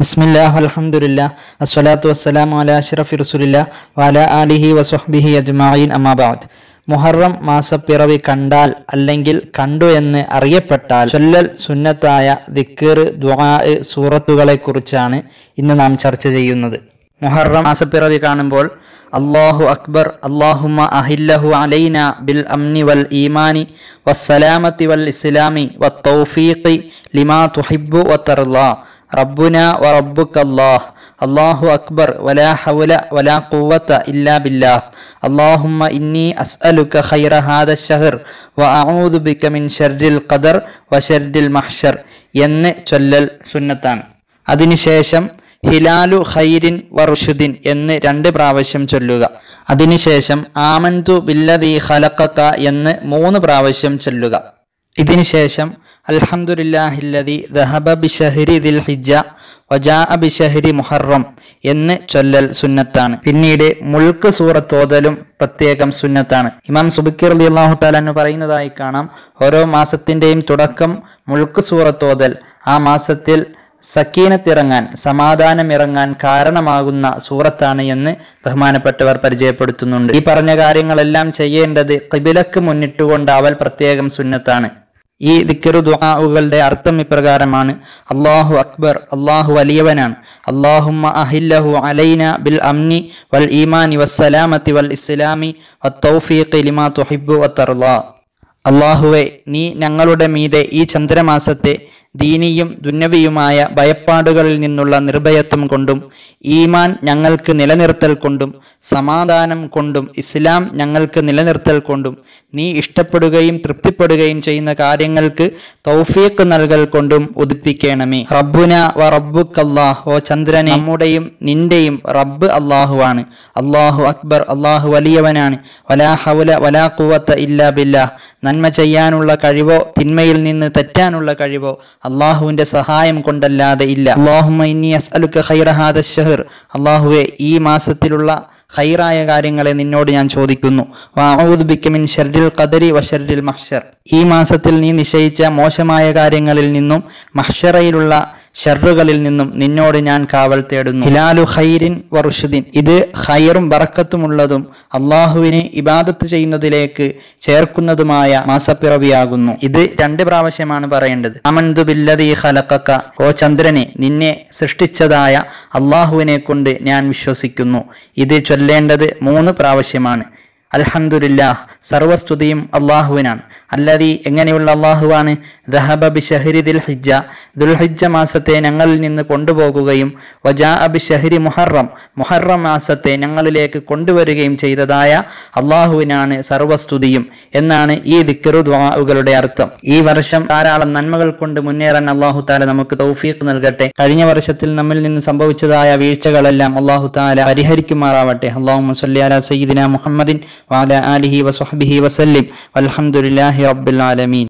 ബിസ്മില്ലാ അലഹമുല്ല അസ്വലാത്തു വസ്സലാം അല അഷ്റഫി റസുലില്ല വാല അലിഹി വസ്വഹ്ബിഹി അജ്മായിൻ അമാബാദ് മുഹറം മാസപ്പിറവി കണ്ടാൽ അല്ലെങ്കിൽ കണ്ടു എന്ന് അറിയപ്പെട്ടാൽ ചൊല്ലൽ സുന്നത്തായ ദിക്കീർ ദ്വാ സൂറത്തുകളെ കുറിച്ചാണ് ഇന്ന് നാം ചർച്ച ചെയ്യുന്നത് മുഹറം മാസപ്പിറവി കാണുമ്പോൾ അള്ളാഹു അക്ബർ അള്ളാഹുമ അഹില്ലഹു അലൈന ബിൽ അംനി വൽ ഈമാനി വസ്സലാമത്തി വൽ ഇസ്ലാമി വ തൗഫീഖി ലിമാ തുഹിബു വത്തർലാ റബ്ബുന വ റബ്ബുക്ക് അള്ളാഹ് അള്ളാഹു അക്ബർ വലാ ഹൗല വലാ ഖുവത ഇല്ലാ ബില്ലാഹ് അള്ളാഹുമ്മ ഇന്നി അസ്അലുക ഖൈറ ഹാദ ഷഹർ വ അഊദു ബിക മിൻ ഷർരിൽ ഖദർ വ ഷർരിൽ മഹ്ഷർ എന്ന് ചൊല്ലൽ സുന്നത്താണ് അതിനുശേഷം ഹിലാലു ഖൈരിൻ വർഷുദിൻ എന്ന് രണ്ട് പ്രാവശ്യം ചൊല്ലുക അതിനുശേഷം ആമന്തു ബില്ലദീ ഖലക്കക്ക എന്ന് മൂന്ന് പ്രാവശ്യം ചൊല്ലുക ഇതിനുശേഷം الحمد لله الذي വജാഅ മുഹറം എന്ന് ചൊല്ലൽ സുന്നത്താണ് പിന്നീട് മുൾക്ക് സൂറത്തോതലും പ്രത്യേകം സുന്നത്താണ് ഇമാം സുബിക്കിർ അലി അള്ളാഹു താലാന്ന് പറയുന്നതായി കാണാം ഓരോ മാസത്തിന്റെയും തുടക്കം മുൾക്ക് സൂറത്തോതൽ ആ മാസത്തിൽ സക്കീനത്തിറങ്ങാൻ സമാധാനം ഇറങ്ങാൻ കാരണമാകുന്ന സൂറത്താണ് എന്ന് ബഹുമാനപ്പെട്ടവർ പരിചയപ്പെടുത്തുന്നുണ്ട് ഈ പറഞ്ഞ കാര്യങ്ങളെല്ലാം ചെയ്യേണ്ടത് കിബിലക്ക് മുന്നിട്ടുകൊണ്ട് അവൽ പ്രത്യേകം സുന്നത്താണ് ഈ ദിക്കറു ദുആകളുടെ അർത്ഥം ഇപ്രകാരമാണ് അള്ളാഹു അക്ബർ അള്ളാഹു വലിയവനാണ് അള്ളാഹുമ്മ അഹില്ലഹു അലൈന ബിൽ അംനി വൽ ഈമാനി വസ്സലാമത്തി വൽ ഇസ്ലാമി വത്തൗഫീഖ് ലിമാ തുഹിബു വത്തർലാ അള്ളാഹുവെ നീ ഞങ്ങളുടെ മീതെ ഈ ചന്ദ്രമാസത്തെ ദീനിയും ദുന്നവിയുമായ ഭയപ്പാടുകളിൽ നിന്നുള്ള നിർഭയത്വം കൊണ്ടും ഈമാൻ ഞങ്ങൾക്ക് നിലനിർത്തൽ കൊണ്ടും സമാധാനം കൊണ്ടും ഇസ്ലാം ഞങ്ങൾക്ക് നിലനിർത്തൽ കൊണ്ടും നീ ഇഷ്ടപ്പെടുകയും തൃപ്തിപ്പെടുകയും ചെയ്യുന്ന കാര്യങ്ങൾക്ക് തൗഫീഖ് നൽകൽ കൊണ്ടും ഉദിപ്പിക്കണമേ റബ്ബുന വ റബ്ബുക്കല്ലാഹ് ഓ ചന്ദ്രനെ നമ്മുടെയും നിന്റെയും റബ്ബ് അള്ളാഹുവാണ് അള്ളാഹു അക്ബർ അള്ളാഹു വലിയവനാണ് വലാ ഹൗല വലാ കുവത്ത് ഇല്ലാ ബില്ലാ നന്മ ചെയ്യാനുള്ള കഴിവോ തിന്മയിൽ നിന്ന് തെറ്റാനുള്ള കഴിവോ അള്ളാഹുവിന്റെ സഹായം കൊണ്ടല്ലാതെ ഇല്ല അള്ളാഹു അള്ളാഹുവെ ഈ മാസത്തിലുള്ള ഹൈറായ കാര്യങ്ങളെ നിന്നോട് ഞാൻ ചോദിക്കുന്നു ഖദരി ഈ മാസത്തിൽ നീ നിശ്ചയിച്ച മോശമായ കാര്യങ്ങളിൽ നിന്നും മഹ്ഷറയിലുള്ള ഷെറുകളിൽ നിന്നും നിന്നോട് ഞാൻ കാവൽ തേടുന്നു ഹിലാലു ഹൈരിൻ വറുഷുദ്ദീൻ ഇത് ഹൈറും ബറക്കത്തുമുള്ളതും അള്ളാഹുവിനെ ഇബാദത്ത് ചെയ്യുന്നതിലേക്ക് ചേർക്കുന്നതുമായ മാസപ്പിറവിയാകുന്നു ഇത് രണ്ട് പ്രാവശ്യമാണ് പറയേണ്ടത് അമൻതു ബില്ലതി ഹലക്കക്ക ഓ ചന്ദ്രനെ നിന്നെ സൃഷ്ടിച്ചതായ അള്ളാഹുവിനെ കൊണ്ട് ഞാൻ വിശ്വസിക്കുന്നു ഇത് ചൊല്ലേണ്ടത് മൂന്ന് പ്രാവശ്യമാണ് അൽഹന്ദില്ല സർവസ്തുതിയും അള്ളാഹുവിനാണ് അല്ലാതെ എങ്ങനെയുള്ള അള്ളാഹുവാണ് ദഹബ ബി ഷഹരി ദിൽ ഹിജ മാസത്തെ ഞങ്ങളിൽ നിന്ന് കൊണ്ടുപോകുകയും വജാ അബി ഷഹരി മുഹറം മുഹറം മാസത്തെ ഞങ്ങളിലേക്ക് കൊണ്ടുവരികയും ചെയ്തതായ അള്ളാഹുവിനാണ് സർവസ്തുതിയും എന്നാണ് ഈ ദിക്കറു അർത്ഥം ഈ വർഷം ധാരാളം നന്മകൾ കൊണ്ട് മുന്നേറാൻ അള്ളാഹു താല നമുക്ക് തൗഫീഖ് നൽകട്ടെ കഴിഞ്ഞ വർഷത്തിൽ നമ്മിൽ നിന്ന് സംഭവിച്ചതായ വീഴ്ചകളെല്ലാം അള്ളാഹു താല പരിഹരിക്കുമാറാവട്ടെ അള്ളാഹു സല്ലി അല സയ്യിദിന മുഹമ്മദിൻ وعلى آله وصحبه وسلم والحمد لله رب العالمين